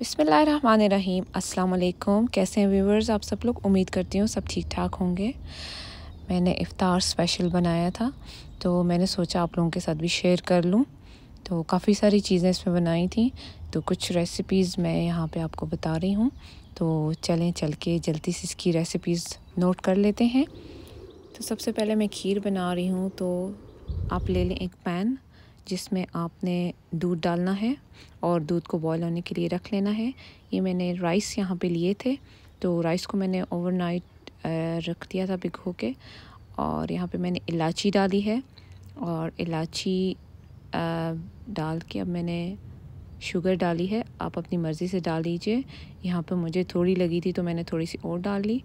बिसमीम अल्लाम कैसे हैं व्यूवर्स आप सब लोग उम्मीद करती हूँ सब ठीक ठाक होंगे मैंने इफ़ार स्पेशल बनाया था तो मैंने सोचा आप लोगों के साथ भी शेयर कर लूँ तो काफ़ी सारी चीज़ें इसमें बनाई थी तो कुछ रेसिपीज़ मैं यहाँ पे आपको बता रही हूँ तो चलें चल के जल्दी से इसकी रेसिपीज़ नोट कर लेते हैं तो सबसे पहले मैं खीर बना रही हूँ तो आप ले लें एक पैन जिसमें आपने दूध डालना है और दूध को बॉयल होने के लिए रख लेना है ये मैंने राइस यहाँ पे लिए थे तो राइस को मैंने ओवरनाइट रख दिया था भिगो के और यहाँ पे मैंने इलायची डाली है और इलायची डाल के अब मैंने शुगर डाली है आप अपनी मर्ज़ी से डाल लीजिए यहाँ पे मुझे थोड़ी लगी थी तो मैंने थोड़ी सी और डाल ली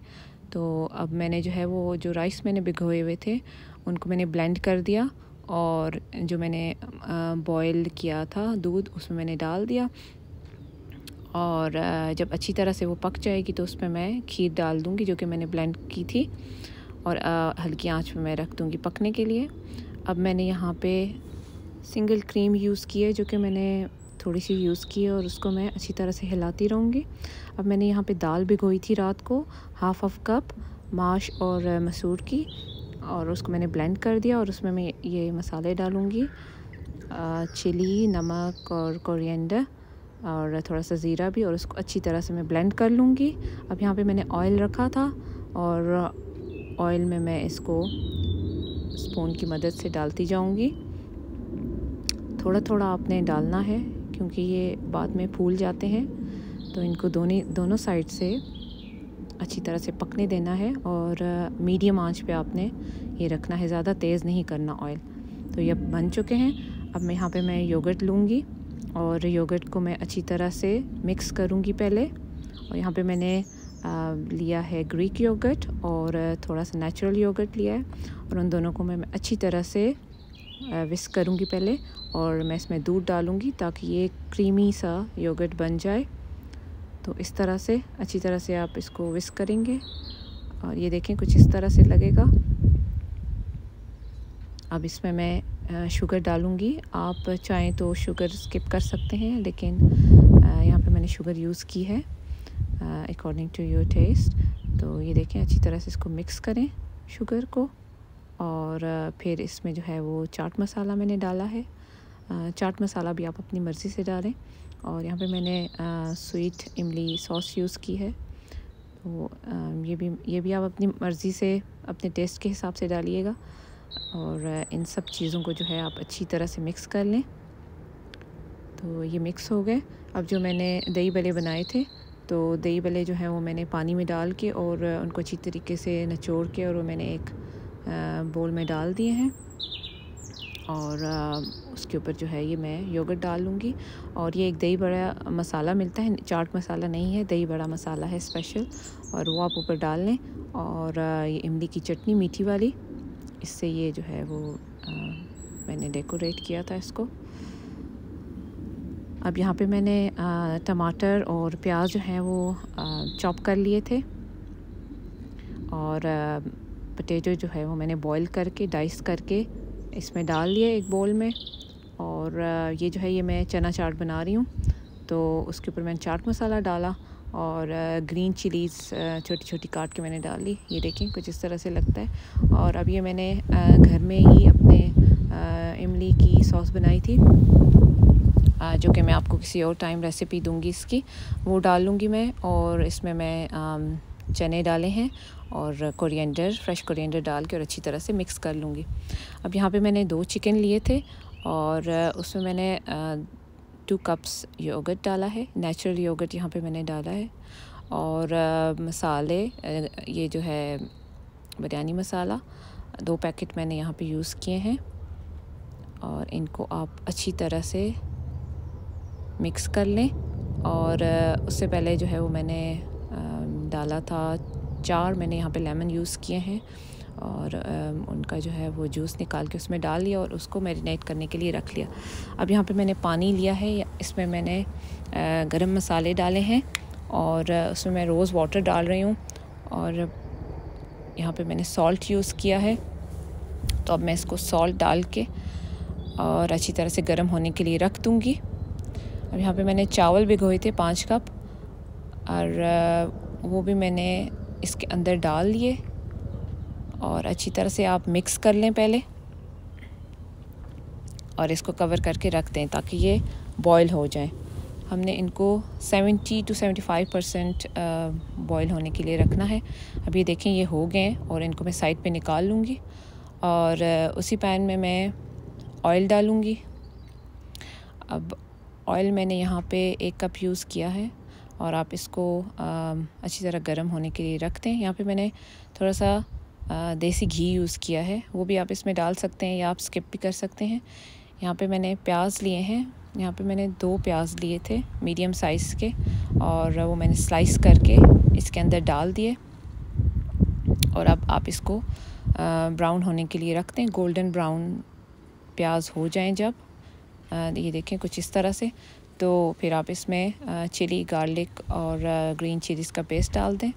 तो अब मैंने जो है वो जो राइस मैंने भिगोए हुए थे उनको मैंने ब्लेंड कर दिया और जो मैंने बॉयल किया था दूध उसमें मैंने डाल दिया और जब अच्छी तरह से वो पक जाएगी तो उसमें मैं खीर डाल दूँगी जो कि मैंने ब्लेंड की थी और हल्की आंच पे मैं रख दूँगी पकने के लिए अब मैंने यहाँ पे सिंगल क्रीम यूज़ की है जो कि मैंने थोड़ी सी यूज़ की है और उसको मैं अच्छी तरह से हिलाती रहूँगी अब मैंने यहाँ पे दाल भिगोई थी रात को हाफ़ हफ़ कप माश और मसूर की और उसको मैंने ब्लेंड कर दिया और उसमें मैं ये मसाले डालूँगी चिली नमक और कोरिएंडर और थोड़ा सा ज़ीरा भी और उसको अच्छी तरह से मैं ब्लेंड कर लूँगी अब यहाँ पे मैंने ऑयल रखा था और ऑयल में मैं इसको स्पून की मदद से डालती जाऊँगी थोड़ा थोड़ा आपने डालना है क्योंकि ये बाद में फूल जाते हैं तो इनको दोनों दोनों साइड से अच्छी तरह से पकने देना है और मीडियम आंच पे आपने ये रखना है ज़्यादा तेज़ नहीं करना ऑयल तो ये बन चुके हैं अब मैं यहाँ पे मैं योगर्ट लूँगी और योगर्ट को मैं अच्छी तरह से मिक्स करूँगी पहले और यहाँ पे मैंने लिया है ग्रीक योगर्ट और थोड़ा सा नेचुरल योगर्ट लिया है और उन दोनों को मैं अच्छी तरह से विस्क करूँगी पहले और मैं इसमें दूध डालूँगी ताकि ये क्रीमी सा योगर्ट बन जाए तो इस तरह से अच्छी तरह से आप इसको विस करेंगे और ये देखें कुछ इस तरह से लगेगा अब इसमें मैं शुगर डालूँगी आप चाहें तो शुगर स्किप कर सकते हैं लेकिन यहाँ पे मैंने शुगर यूज़ की है अकॉर्डिंग टू योर टेस्ट तो ये देखें अच्छी तरह से इसको मिक्स करें शुगर को और फिर इसमें जो है वो चाट मसाला मैंने डाला है चाट मसाला भी आप अपनी मर्ज़ी से डालें और यहाँ पे मैंने स्वीट इमली सॉस यूज़ की है तो आ, ये भी ये भी आप अपनी मर्ज़ी से अपने टेस्ट के हिसाब से डालिएगा और इन सब चीज़ों को जो है आप अच्छी तरह से मिक्स कर लें तो ये मिक्स हो गए अब जो मैंने दही बल्ले बनाए थे तो दही बल्ले जो हैं वो मैंने पानी में डाल के और उनको अच्छी तरीके से नचोड़ के और वो मैंने एक बोल में डाल दिए हैं और उसके ऊपर जो है ये मैं योगर्ट डाल लूँगी और ये एक दही बड़ा मसाला मिलता है चाट मसाला नहीं है दही बड़ा मसाला है स्पेशल और वो आप ऊपर डाल लें और ये इमली की चटनी मीठी वाली इससे ये जो है वो आ, मैंने डेकोरेट किया था इसको अब यहाँ पे मैंने टमाटर और प्याज जो है वो चॉप कर लिए थे और पटेटो जो है वो मैंने बॉईल करके डाइस करके इसमें डाल लिए एक बोल में और ये जो है ये मैं चना चाट बना रही हूँ तो उसके ऊपर मैंने चाट मसाला डाला और ग्रीन चिलीज़ छोटी छोटी काट के मैंने डाल ली ये देखें कुछ इस तरह से लगता है और अब ये मैंने घर में ही अपने इमली की सॉस बनाई थी जो कि मैं आपको किसी और टाइम रेसिपी दूंगी इसकी वो डालूंगी मैं और इसमें मैं चने डाले हैं और कोरिएंडर फ्रेश कोरिएंडर डाल के और अच्छी तरह से मिक्स कर लूँगी अब यहाँ पे मैंने दो चिकन लिए थे और उसमें मैंने टू कप्स योगर्ट डाला है नेचुरल योगर्ट यहाँ पे मैंने डाला है और मसाले ये जो है बिरयानी मसाला दो पैकेट मैंने यहाँ पे यूज़ किए हैं और इनको आप अच्छी तरह से मिक्स कर लें और उससे पहले जो है वो मैंने डाला था चार मैंने यहाँ पे लेमन यूज़ किए हैं और उनका जो है वो जूस निकाल के उसमें डाल लिया और उसको मैरिनेट करने के लिए रख लिया अब यहाँ पे मैंने पानी लिया है इसमें मैंने गरम मसाले डाले हैं और उसमें मैं रोज़ वाटर डाल रही हूँ और यहाँ पे मैंने सॉल्ट यूज़ किया है तो अब मैं इसको सॉल्ट डाल के और अच्छी तरह से गर्म होने के लिए रख दूँगी अब यहाँ पर मैंने चावल भिगोए थे पाँच कप और वो भी मैंने इसके अंदर डाल लिए और अच्छी तरह से आप मिक्स कर लें पहले और इसको कवर करके रख दें ताकि ये बॉयल हो जाए हमने इनको 70 टू 75 परसेंट बॉयल होने के लिए रखना है अब ये देखें ये हो गए और इनको मैं साइड पे निकाल लूँगी और उसी पैन में मैं ऑयल डालूँगी अब ऑयल मैंने यहाँ पे एक कप यूज़ किया है और आप इसको अच्छी तरह गर्म होने के लिए रख दें यहाँ पे मैंने थोड़ा सा देसी घी यूज़ किया है वो भी आप इसमें डाल सकते हैं या आप स्किप भी कर सकते हैं यहाँ पे मैंने प्याज लिए हैं यहाँ पे मैंने दो प्याज लिए थे मीडियम साइज़ के और वो मैंने स्लाइस करके इसके अंदर डाल दिए और अब आप इसको ब्राउन होने के लिए रख दें गोल्डन ब्राउन प्याज हो जाएं जब ये देखें कुछ इस तरह से तो फिर आप इसमें चिली गार्लिक और ग्रीन चिलीज़ का पेस्ट डाल दें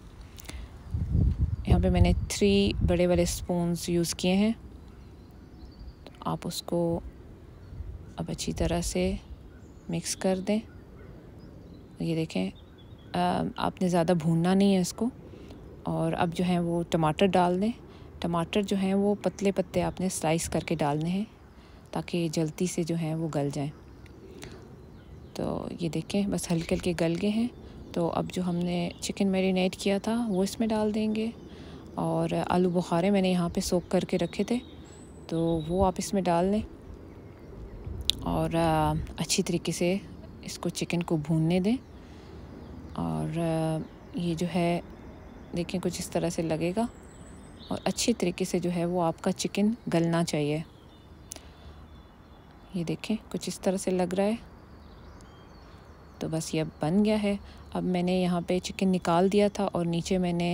यहाँ पे मैंने थ्री बड़े बड़े स्पून्स यूज़ किए हैं तो आप उसको अब अच्छी तरह से मिक्स कर दें ये देखें आपने ज़्यादा भूनना नहीं है इसको और अब जो है वो टमाटर डाल दें टमाटर जो हैं वो पतले पत्ते आपने स्लाइस करके डालने हैं ताकि जल्दी से जो हैं वो गल जाएं तो ये देखें बस हल्के हल्के गल गए हैं तो अब जो हमने चिकन मैरिनेट किया था वो इसमें डाल देंगे और आलू बुखारे मैंने यहाँ पे सोख करके रखे थे तो वो आप इसमें डाल दें और अच्छी तरीके से इसको चिकन को भूनने दें और ये जो है देखें कुछ इस तरह से लगेगा और अच्छी तरीके से जो है वो आपका चिकन गलना चाहिए ये देखें कुछ इस तरह से लग रहा है तो बस ये अब बन गया है अब मैंने यहाँ पे चिकन निकाल दिया था और नीचे मैंने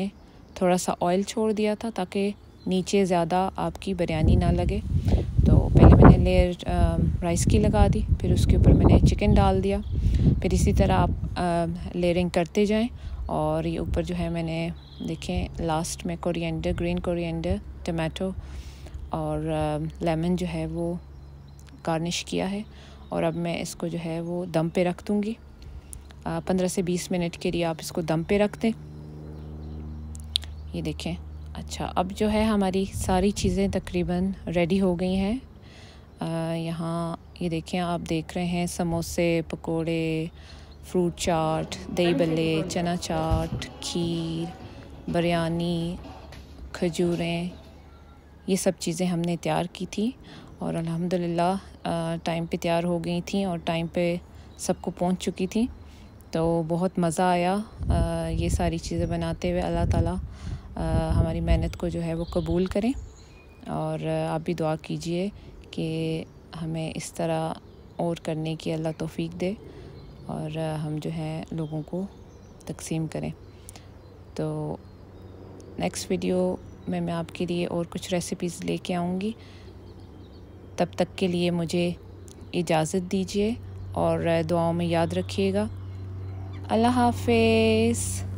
थोड़ा सा ऑयल छोड़ दिया था ताकि नीचे ज़्यादा आपकी बिरयानी ना लगे तो पहले मैंने लेयर राइस um, की लगा दी फिर उसके ऊपर मैंने चिकन डाल दिया फिर इसी तरह आप लेयरिंग um, करते जाएं और ये ऊपर जो है मैंने देखें लास्ट में कोरिएंडर ग्रीन कोरिएंडर टमाटो और लेमन um, जो है वो गार्निश किया है और अब मैं इसको जो है वो दम पे रख दूँगी पंद्रह से बीस मिनट के लिए आप इसको दम पे रख दें ये देखें अच्छा अब जो है हमारी सारी चीज़ें तकरीबन रेडी हो गई हैं यहाँ ये देखें आप देख रहे हैं समोसे पकोड़े फ्रूट चाट दही बल्ले चना चाट खीर बिरयानी खजूरें ये सब चीज़ें हमने तैयार की थी और अल्हम्दुलिल्लाह टाइम पे तैयार हो गई थी और टाइम पे सबको पहुंच चुकी थी तो बहुत मज़ा आया आ, ये सारी चीज़ें बनाते हुए अल्लाह ताला हमारी मेहनत को जो है वो कबूल करें और आप भी दुआ कीजिए कि हमें इस तरह और करने की अल्लाह तोफ़ी दे और हम जो है लोगों को तकसीम करें तो नेक्स्ट वीडियो में मैं आपके लिए और कुछ रेसिपीज़ लेके आऊँगी तब तक के लिए मुझे इजाज़त दीजिए और दुआओं में याद रखिएगा अल्लाह हाफिज़